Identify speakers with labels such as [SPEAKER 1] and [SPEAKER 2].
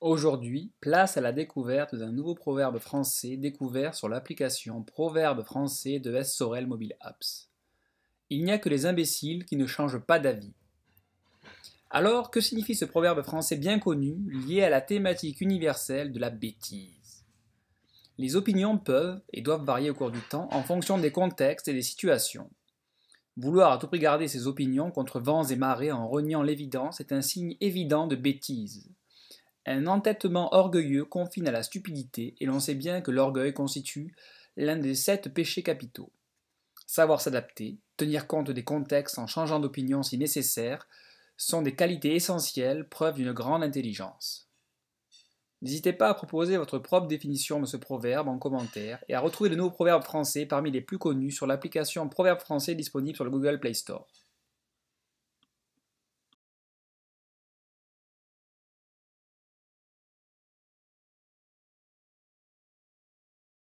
[SPEAKER 1] Aujourd'hui, place à la découverte d'un nouveau proverbe français découvert sur l'application Proverbe français de S. Sorel Mobile Apps. Il n'y a que les imbéciles qui ne changent pas d'avis. Alors, que signifie ce proverbe français bien connu, lié à la thématique universelle de la bêtise Les opinions peuvent et doivent varier au cours du temps en fonction des contextes et des situations. Vouloir à tout prix garder ses opinions contre vents et marées en reniant l'évidence est un signe évident de bêtise. Un entêtement orgueilleux confine à la stupidité, et l'on sait bien que l'orgueil constitue l'un des sept péchés capitaux. Savoir s'adapter, tenir compte des contextes en changeant d'opinion si nécessaire, sont des qualités essentielles, preuve d'une grande intelligence. N'hésitez pas à proposer votre propre définition de ce proverbe en commentaire et à retrouver de nouveaux proverbes français parmi les plus connus sur l'application Proverbes français disponible sur le Google Play Store.